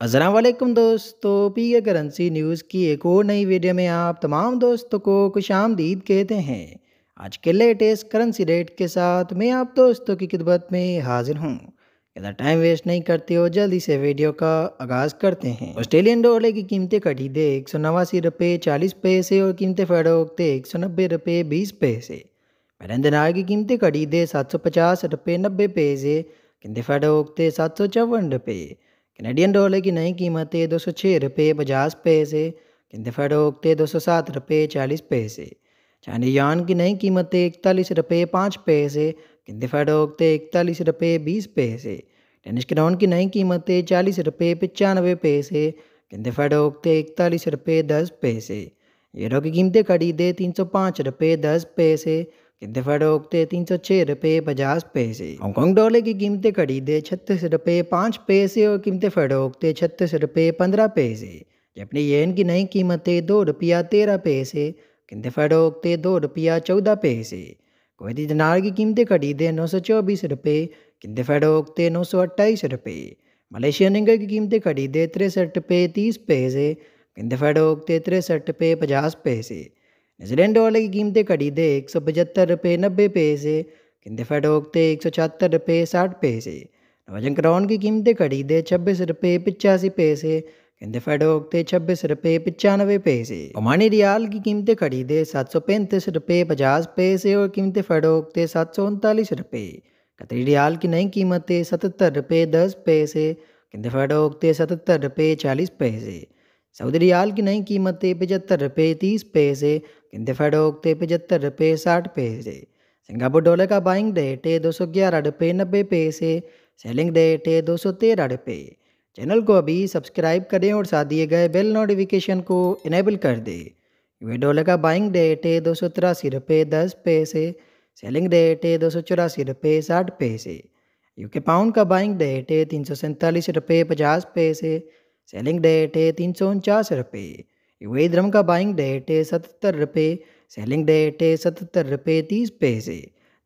असलम दोस्तों तो P A currency news की एक और नई वीडियो में आप तमाम दोस्तों को खुश आमदीद कहते हैं आज के लेटेस्ट करेंसी रेट के साथ मैं आप दोस्तों की खिदमत में हाजिर हूँ ज़्यादा टाइम वेस्ट नहीं करते हो जल्दी से वीडियो का आगाज़ करते हैं ऑस्ट्रेलियन डॉलर की कीमतें कटी दे एक सौ नवासी रुपये चालीस पैसे और कीमतें फरोखते एक सौ नब्बे रुपये बीस पैसे बैरन दिनार की कीमतें कटी दे सात सौ पचास रुपये नब्बे पैसे कीमतें फरोखते सात सौ चौवन रुपये कैनेडियन डॉलर की नई कीमतें दो सौ छः रुपये पचास पैसे किंद फरोख्तें दो सौ सात रुपये चालीस पैसे चाइनी यान की नई कीमतें इकतालीस रुपये पाँच पैसे किंद फरोख्तें इकतालीस रुपये बीस पैसे टेनिस क्राउन की नई कीमतें चालीस रुपये पचानवे पैसे किंद फरोख्तें इकतालीस रुपये दस पैसे यूरो की कीमतें खरीदे तीन सौ पाँच रुपये दस पैसे कितने फड़ोकते तीन सौ छः रुपये पचास पैसे हांगकॉन्ग डॉलर की कीमतें खरीदे छत्तीस रुपये पाँच पैसे और कीमतें फड़ोकते छत्तीस रुपये पंद्रह पैसे जबकि येन की नई कीमतें दो रुपया तेरह पैसे कीमतें फड़ोकते दो रुपया चौदह पैसे कोयती दिनार की कीमतें खरीदे नौ सौ चौबीस रुपये कीमतें फड़ोकते नौ सौ अट्ठाईस रुपये मलेशियन रिंगर की कीमतें खरीदे तिरसठ रुपये तीस पैसे कीमतें फड़ोकते तिरसठ रुपये पचास पैसे न्यूजीलैंड डॉलर की कीमतें खरीदे एक सौ पचहत्तर रुपये नब्बे पैसे किंदे फटोकते एक सौ छहत्तर रुपये साठ पैसे नवाजन क्राउन की कीमतें खरीदे छब्बीस रुपये पिचासी पैसे किंदे थे छब्बीस रुपये पचानवे पैसे ओमानी रियाल की कीमतें खरीदे सात सौ पैंतीस रुपये पचास पैसे और कीमतें थे सात सौ उनतालीस रुपये कतरी रियाल की नई कीमतें सतहत्तर रुपये दस पैसे किंदे थे सतहत्तर रुपये चालीस पैसे सऊदी रियाल की नई कीमत थी पचहत्तर रुपये तीस पैसे किंदफेड फेडोक थे पचहत्तर रुपये साठ पैसे सिंगापुर डॉलर का बाइंग रेट है दो सौ ग्यारह रुपये नब्बे पैसे सेलिंग रेट है दो सौ तेरह रुपये चैनल को अभी सब्सक्राइब करें और साथ दिए गए बेल नोटिफिकेशन को इनेबल कर दें यू डॉलर का बाइंग रेट है दो सौ तिरासी रुपये दस पैसे सेलिंग रेट है दो सौ चौरासी रुपये साठ पैसे यूके पाउंड का बाइंग रेट है तीन सौ सैंतालीस रुपये पचास पैसे सेलिंग डेट है तीन सौ उनचास रुपये वही द्रम का बाइंग डेट है सतहत्तर रुपये सेलिंग डेट है सतहत्तर रुपये तीस पैसे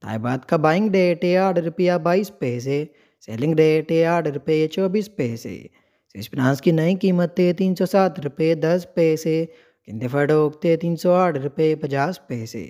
ताइबाद का बाइंग डेट है आठ रुपया बाईस पैसे सेलिंग डेट है आठ रुपये चौबीस पैसे शेष की नई कीमत है तीन सौ सात रुपये दस पैसे किंदे फटोकते तीन सौ आठ रुपये पचास पैसे